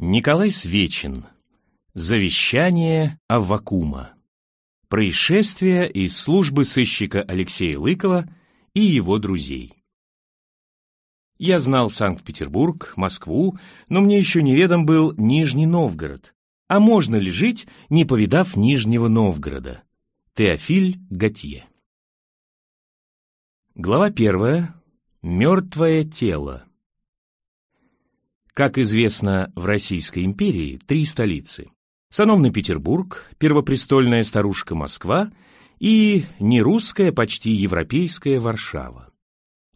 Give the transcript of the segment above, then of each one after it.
Николай Свечин. Завещание Аввакума. Происшествие из службы сыщика Алексея Лыкова и его друзей. Я знал Санкт-Петербург, Москву, но мне еще неведом был Нижний Новгород. А можно ли жить, не повидав Нижнего Новгорода? Теофиль Готье. Глава первая. Мертвое тело. Как известно, в Российской империи три столицы – сановный Петербург, первопрестольная старушка Москва и нерусская, почти европейская Варшава.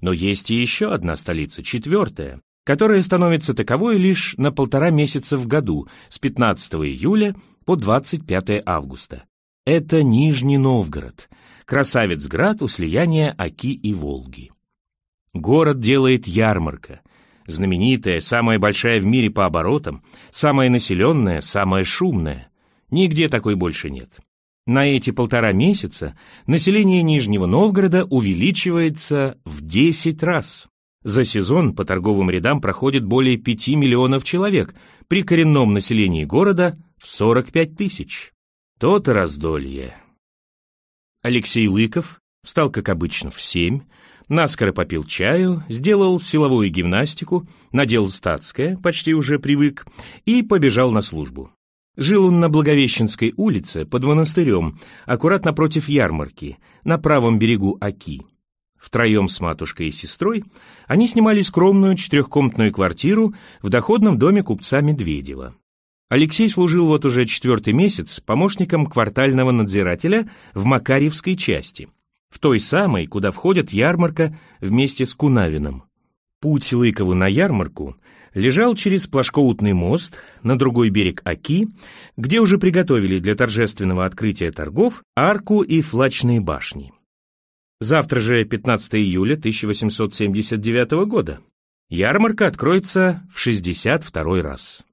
Но есть и еще одна столица, четвертая, которая становится таковой лишь на полтора месяца в году, с 15 июля по 25 августа. Это Нижний Новгород, красавец-град у слияния Оки и Волги. Город делает ярмарка – знаменитая, самая большая в мире по оборотам, самая населенная, самая шумная. Нигде такой больше нет. На эти полтора месяца население Нижнего Новгорода увеличивается в 10 раз. За сезон по торговым рядам проходит более 5 миллионов человек, при коренном населении города в 45 тысяч. Тот раздолье. Алексей Лыков встал, как обычно, в семь, Наскоро попил чаю, сделал силовую гимнастику, надел статское, почти уже привык, и побежал на службу. Жил он на Благовещенской улице под монастырем, аккуратно против ярмарки, на правом берегу Аки. Втроем с матушкой и сестрой они снимали скромную четырехкомнатную квартиру в доходном доме купца Медведева. Алексей служил вот уже четвертый месяц помощником квартального надзирателя в Макарьевской части – в той самой, куда входит ярмарка вместе с Кунавином. Путь Лыкову на ярмарку лежал через Плашкоутный мост на другой берег Аки, где уже приготовили для торжественного открытия торгов арку и флачные башни. Завтра же, 15 июля 1879 года, ярмарка откроется в 62 раз.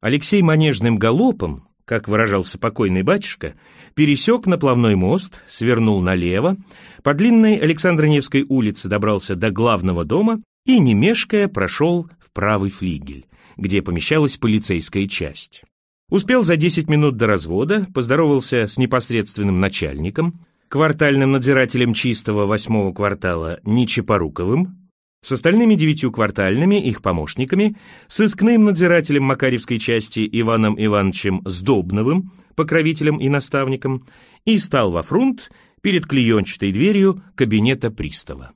Алексей манежным галопом как выражался покойный батюшка, пересек наплавной мост, свернул налево, по длинной Александроневской улице добрался до главного дома и, не мешкая, прошел в правый флигель, где помещалась полицейская часть. Успел за 10 минут до развода, поздоровался с непосредственным начальником, квартальным надзирателем чистого восьмого квартала Ничепоруковым с остальными девятью квартальными, их помощниками, с искным надзирателем Макаревской части Иваном Ивановичем Сдобновым, покровителем и наставником, и стал во фрунт перед клеенчатой дверью кабинета пристава.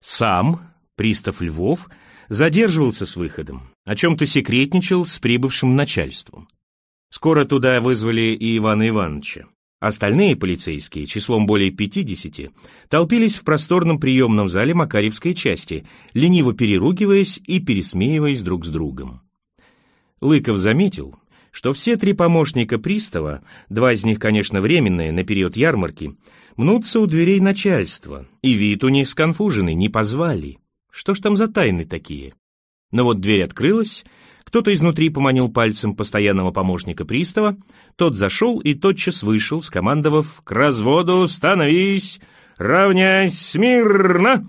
Сам пристав Львов задерживался с выходом, о чем-то секретничал с прибывшим начальством. Скоро туда вызвали и Ивана Ивановича. Остальные полицейские, числом более 50, толпились в просторном приемном зале Макаревской части, лениво переругиваясь и пересмеиваясь друг с другом. Лыков заметил, что все три помощника пристава, два из них, конечно, временные, на период ярмарки, мнутся у дверей начальства, и вид у них сконфуженный, не позвали. Что ж там за тайны такие? Но вот дверь открылась, кто-то изнутри поманил пальцем постоянного помощника пристава, тот зашел и тотчас вышел, скомандовав «К разводу! Становись! Равняйсь! Смирно!»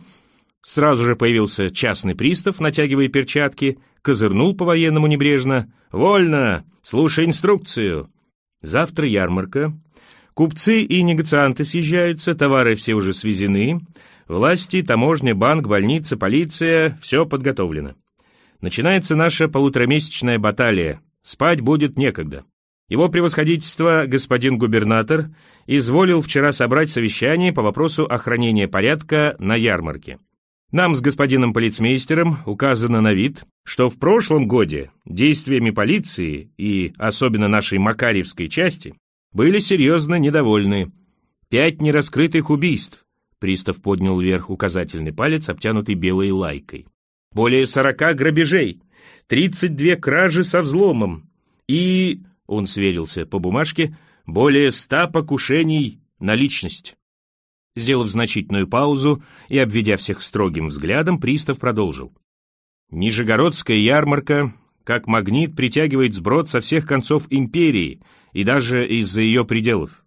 Сразу же появился частный пристав, натягивая перчатки, козырнул по-военному небрежно. «Вольно! Слушай инструкцию!» Завтра ярмарка. Купцы и негацианты съезжаются, товары все уже свезены. Власти, таможня, банк, больница, полиция — все подготовлено. Начинается наша полуторамесячная баталия. Спать будет некогда. Его превосходительство, господин губернатор, изволил вчера собрать совещание по вопросу охранения порядка на ярмарке. Нам с господином полицмейстером указано на вид, что в прошлом годе действиями полиции и особенно нашей Макарьевской части были серьезно недовольны. Пять нераскрытых убийств. Пристав поднял вверх указательный палец, обтянутый белой лайкой более 40 грабежей, 32 кражи со взломом и, он сверился по бумажке, более 100 покушений на личность. Сделав значительную паузу и обведя всех строгим взглядом, пристав продолжил. Нижегородская ярмарка, как магнит, притягивает сброд со всех концов империи и даже из-за ее пределов.